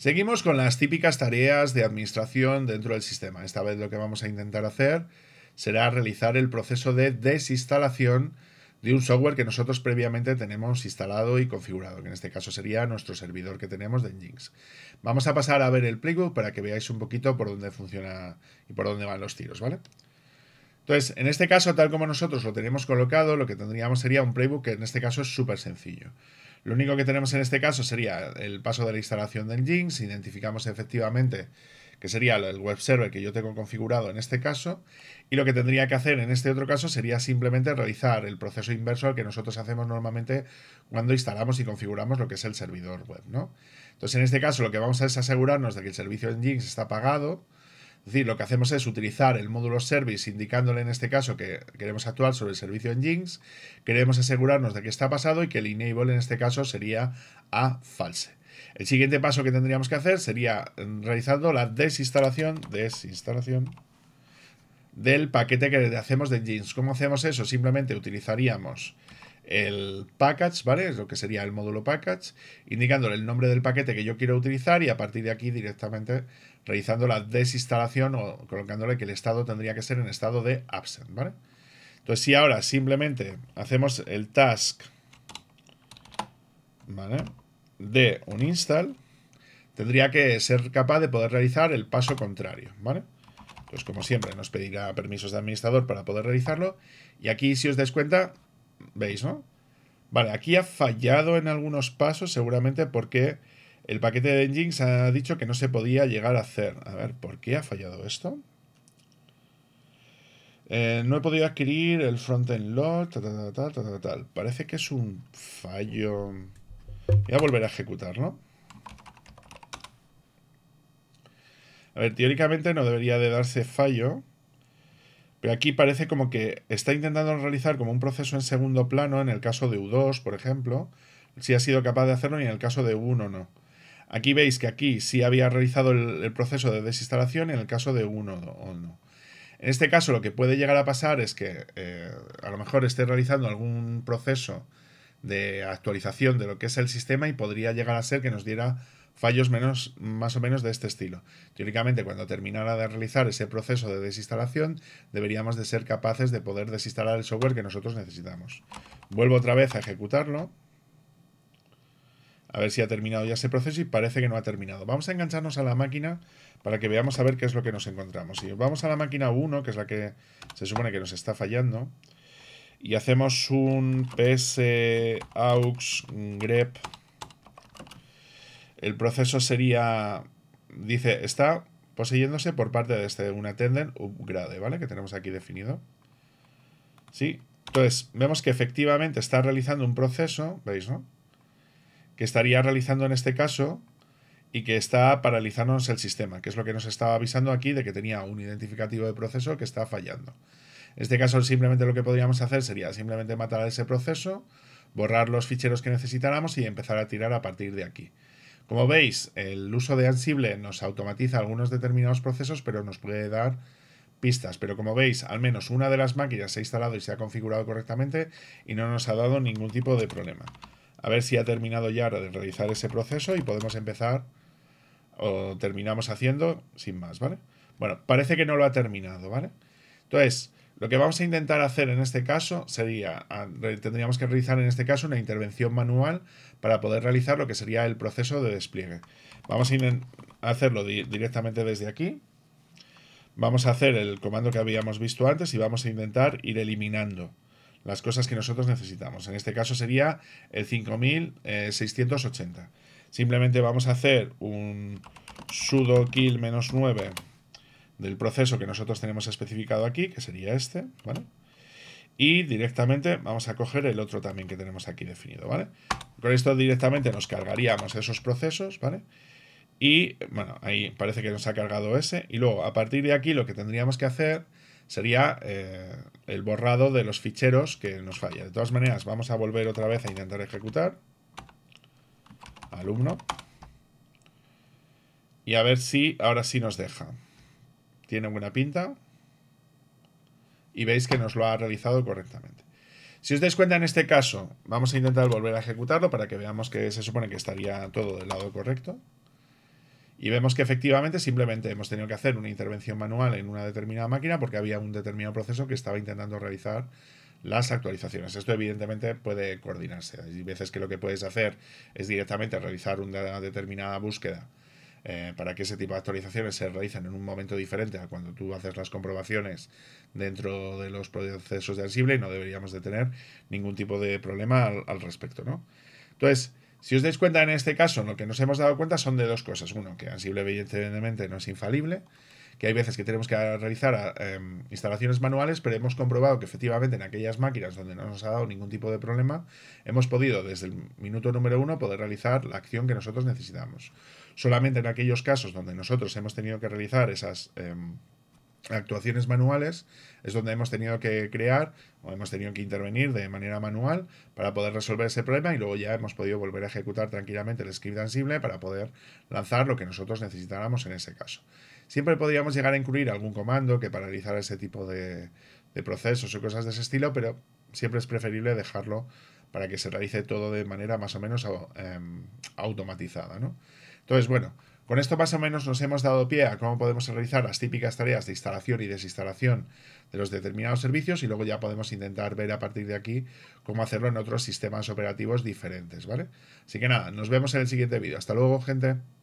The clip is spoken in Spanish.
Seguimos con las típicas tareas de administración dentro del sistema. Esta vez lo que vamos a intentar hacer será realizar el proceso de desinstalación de un software que nosotros previamente tenemos instalado y configurado, que en este caso sería nuestro servidor que tenemos de Nginx. Vamos a pasar a ver el playbook para que veáis un poquito por dónde funciona y por dónde van los tiros, ¿vale? Entonces, en este caso, tal como nosotros lo tenemos colocado, lo que tendríamos sería un playbook que en este caso es súper sencillo. Lo único que tenemos en este caso sería el paso de la instalación de Nginx, identificamos efectivamente que sería el web server que yo tengo configurado en este caso, y lo que tendría que hacer en este otro caso sería simplemente realizar el proceso inverso al que nosotros hacemos normalmente cuando instalamos y configuramos lo que es el servidor web, ¿no? Entonces, en este caso, lo que vamos a hacer es asegurarnos de que el servicio Nginx está pagado, es decir, lo que hacemos es utilizar el módulo service indicándole en este caso que queremos actuar sobre el servicio en Jinx, queremos asegurarnos de que está pasado y que el enable en este caso sería a false. El siguiente paso que tendríamos que hacer sería mm, realizando la desinstalación, desinstalación del paquete que hacemos de Jinx. ¿Cómo hacemos eso? Simplemente utilizaríamos el package, ¿vale? Es lo que sería el módulo package, indicándole el nombre del paquete que yo quiero utilizar y a partir de aquí directamente realizando la desinstalación o colocándole que el estado tendría que ser en estado de absent, ¿vale? Entonces, si ahora simplemente hacemos el task, ¿vale? De un install, tendría que ser capaz de poder realizar el paso contrario, ¿vale? Pues como siempre, nos pedirá permisos de administrador para poder realizarlo. Y aquí, si os dais cuenta, ¿Veis, no? Vale, aquí ha fallado en algunos pasos, seguramente porque el paquete de engines ha dicho que no se podía llegar a hacer. A ver, ¿por qué ha fallado esto? Eh, no he podido adquirir el frontend load, tal, tal, tal, tal, Parece que es un fallo. Voy a volver a ejecutarlo. A ver, teóricamente no debería de darse fallo. Pero aquí parece como que está intentando realizar como un proceso en segundo plano, en el caso de U2, por ejemplo, si ha sido capaz de hacerlo y en el caso de U1 no. Aquí veis que aquí sí había realizado el, proceso de desinstalación y en el caso de U1 o no. En este caso lo que puede llegar a pasar es que eh, a lo mejor esté realizando algún proceso de actualización de lo que es el sistema y podría llegar a ser que nos diera fallos menos, más o menos de este estilo. Teóricamente, cuando terminara de realizar ese proceso de desinstalación, deberíamos de ser capaces de poder desinstalar el software que nosotros necesitamos. Vuelvo otra vez a ejecutarlo. A ver si ha terminado ya ese proceso y parece que no ha terminado. Vamos a engancharnos a la máquina para que veamos a ver qué es lo que nos encontramos. Y vamos a la máquina 1, que es la que se supone que nos está fallando, y hacemos un ps aux grep el proceso sería, dice, está poseyéndose por parte de este un attendant upgrade, ¿vale? Que tenemos aquí definido. ¿Sí? Entonces, vemos que efectivamente está realizando un proceso, ¿veis, no? Que estaría realizando en este caso y que está paralizándonos el sistema, que es lo que nos estaba avisando aquí de que tenía un identificativo de proceso que está fallando. En este caso, simplemente lo que podríamos hacer sería simplemente matar a ese proceso, borrar los ficheros que necesitáramos y empezar a tirar a partir de aquí. Como veis, el uso de Ansible nos automatiza algunos determinados procesos, pero nos puede dar pistas. Pero como veis, al menos una de las máquinas se ha instalado y se ha configurado correctamente y no nos ha dado ningún tipo de problema. A ver si ha terminado ya de realizar ese proceso y podemos empezar o terminamos haciendo sin más, ¿vale? Bueno, parece que no lo ha terminado, ¿vale? Entonces, lo que vamos a intentar hacer en este caso sería, ah, tendríamos que realizar en este caso una intervención manual para poder realizar lo que sería el proceso de despliegue. Vamos a hacerlo directamente desde aquí. Vamos a hacer el comando que habíamos visto antes y vamos a intentar ir eliminando las cosas que nosotros necesitamos. En este caso sería el 5680. Eh, Simplemente vamos a hacer un sudo kill-9 menos del proceso que nosotros tenemos especificado aquí, que sería este, ¿vale? Y directamente vamos a coger el otro también que tenemos aquí definido, ¿vale? Con esto directamente nos cargaríamos esos procesos, ¿vale? Y, bueno, ahí parece que nos ha cargado ese. Y luego, a partir de aquí, lo que tendríamos que hacer sería eh, el borrado de los ficheros que nos falla. De todas maneras, vamos a volver otra vez a intentar ejecutar. Alumno. Y a ver si ahora sí nos deja tiene buena pinta. Y veis que nos lo ha realizado correctamente. Si os dais cuenta, en este caso, vamos a intentar volver a ejecutarlo para que veamos que se supone que estaría todo del lado correcto. Y vemos que efectivamente simplemente hemos tenido que hacer una intervención manual en una determinada máquina porque había un determinado proceso que estaba intentando realizar las actualizaciones. Esto evidentemente puede coordinarse. Hay veces que lo que puedes hacer es directamente realizar una determinada búsqueda eh, para que ese tipo de actualizaciones se realizan en un momento diferente a cuando tú haces las comprobaciones dentro de los procesos de Ansible y no deberíamos de tener ningún tipo de problema al, respecto, ¿no? Entonces, si os dais cuenta en este caso, lo que nos hemos dado cuenta son de dos cosas. Uno, que Ansible evidentemente no es infalible que hay veces que tenemos que realizar em, instalaciones manuales, pero hemos comprobado que efectivamente en aquellas máquinas donde no nos ha dado ningún tipo de problema, hemos podido desde el minuto número uno poder realizar la acción que nosotros necesitamos. Solamente en aquellos casos donde nosotros hemos tenido que realizar esas... Em, actuaciones manuales es donde hemos tenido que crear o hemos tenido que intervenir de manera manual para poder resolver ese problema y luego ya hemos podido volver a ejecutar tranquilamente el script ansible para poder lanzar lo que nosotros necesitáramos en ese caso. Siempre podríamos llegar a incluir algún comando que paralizara ese tipo de, procesos o cosas de ese estilo, pero siempre es preferible dejarlo para que se realice todo de manera más o menos eh, automatizada. ¿no? Entonces, bueno, con esto más o menos nos hemos dado pie a cómo podemos realizar las típicas tareas de instalación y desinstalación de los determinados servicios y luego ya podemos intentar ver a partir de aquí cómo hacerlo en otros sistemas operativos diferentes, ¿vale? Así que nada, nos vemos en el siguiente vídeo. Hasta luego, gente.